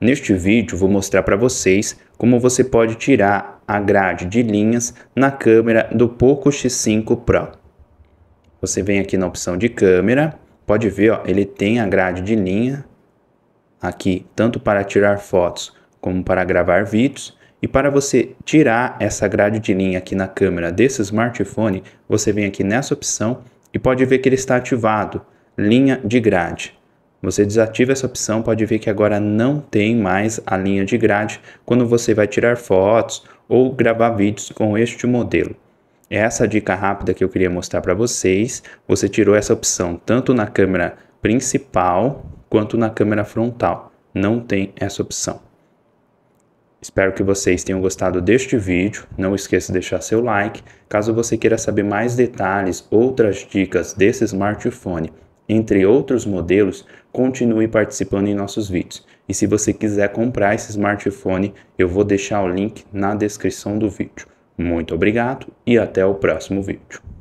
Neste vídeo vou mostrar para vocês como você pode tirar a grade de linhas na câmera do Poco X5 Pro. Você vem aqui na opção de câmera, pode ver, ó, ele tem a grade de linha aqui, tanto para tirar fotos como para gravar vídeos. E para você tirar essa grade de linha aqui na câmera desse smartphone, você vem aqui nessa opção e pode ver que ele está ativado, linha de grade. Você desativa essa opção, pode ver que agora não tem mais a linha de grade quando você vai tirar fotos ou gravar vídeos com este modelo. Essa dica rápida que eu queria mostrar para vocês, você tirou essa opção tanto na câmera principal quanto na câmera frontal. Não tem essa opção. Espero que vocês tenham gostado deste vídeo. Não esqueça de deixar seu like. Caso você queira saber mais detalhes, outras dicas desse smartphone entre outros modelos, continue participando em nossos vídeos. E se você quiser comprar esse smartphone, eu vou deixar o link na descrição do vídeo. Muito obrigado e até o próximo vídeo.